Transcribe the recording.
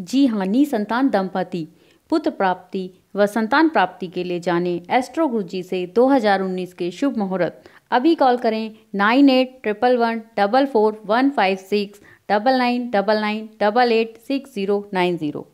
जी हाँ नी संतान दंपति पुत्र प्राप्ति व संतान प्राप्ति के लिए जाने एस्ट्रो गुरु जी से 2019 के शुभ मुहूर्त अभी कॉल करें nine eight triple one double four one five six double nine double nine double eight six zero nine zero